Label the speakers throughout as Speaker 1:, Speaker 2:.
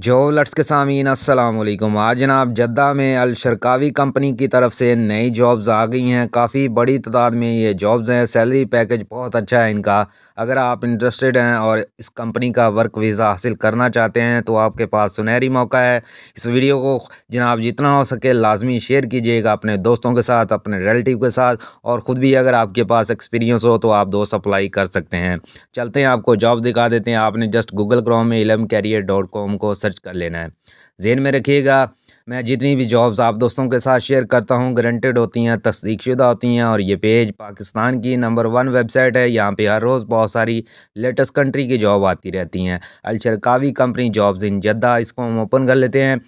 Speaker 1: जो लट्स के सामीन असलम आज जनाब जद्दा में अलशरकावी कंपनी की तरफ से नई जॉब्स आ गई हैं काफ़ी बड़ी तादाद में ये जॉब्स हैं सैलरी पैकेज बहुत अच्छा है इनका अगर आप इंटरेस्टेड हैं और इस कंपनी का वर्क वीज़ा हासिल करना चाहते हैं तो आपके पास सुनहरी मौका है इस वीडियो को जनाब जितना हो सके लाजमी शेयर कीजिएगा अपने दोस्तों के साथ अपने रिलेटिव के साथ और ख़ुद भी अगर आपके पास एक्सपीरियंस हो तो आप दोस्त अप्लाई कर सकते हैं चलते हैं आपको जॉब दिखा देते हैं आपने जस्ट गूगल क्रोम में इलम कैरियर डॉट कॉम को सर्च कर लेना है जेन में रखिएगा मैं जितनी भी जॉब्स आप दोस्तों के साथ शेयर करता हूँ ग्रंटेड होती हैं तस्दीक शुदा होती हैं और ये पेज पाकिस्तान की नंबर वन वेबसाइट है यहाँ पे हर रोज़ बहुत सारी लेटेस्ट कंट्री की जॉब आती रहती हैं Alsharqawi company jobs in Jeddah इसको हम ओपन कर लेते हैं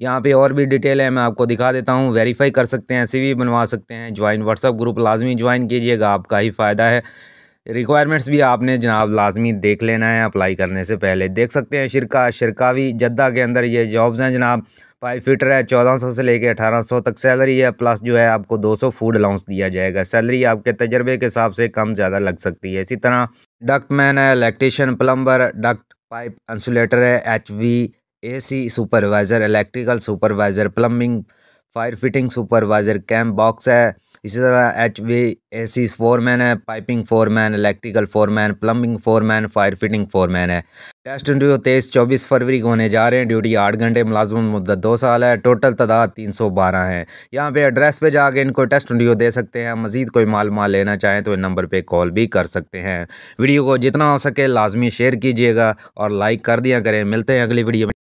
Speaker 1: यहाँ पे और भी डिटेल है मैं आपको दिखा देता हूँ वेरीफाई कर सकते हैं सी बनवा सकते हैं ज्वाइन व्हाट्सअप ग्रुप लाजमी ज्वाइन कीजिएगा आपका ही फ़ायदा है रिक्वायरमेंट्स भी आपने जनाब लाजमी देख लेना है अप्लाई करने से पहले देख सकते हैं शिरका शिरकावी जद्दा के अंदर ये जॉब्स हैं जनाब फाइव फीटर है चौदह सौ से लेकर अठारह सौ तक सैलरी है प्लस जो है आपको दो सौ फूड अलाउंस दिया जाएगा सैलरी आपके तजर्बे के हिसाब से कम ज़्यादा लग सकती है इसी तरह डक्ट मैन है electrician plumber duct pipe insulator है H V A C supervisor electrical supervisor plumbing fire fitting supervisor camp boss है इसी तरह H V A C foreman है piping foreman electrical foreman plumbing foreman fire fitting foreman है test interview तेईस चौबीस फरवरी को होने जा रहे हैं ड्यूटी आठ घंटे मुलाजम मुद्दत दो साल है टोटल तादाद तीन सौ बारह है यहाँ पे एड्रेस पे जाके इनको टेस्ट इंटरव्यू दे सकते हैं मजीद कोई माल माल लेना चाहें तो इन नंबर पर कॉल भी कर सकते हैं वीडियो को जितना हो सके लाजमी शेयर कीजिएगा और लाइक कर दिया करें मिलते हैं अगली वीडियो में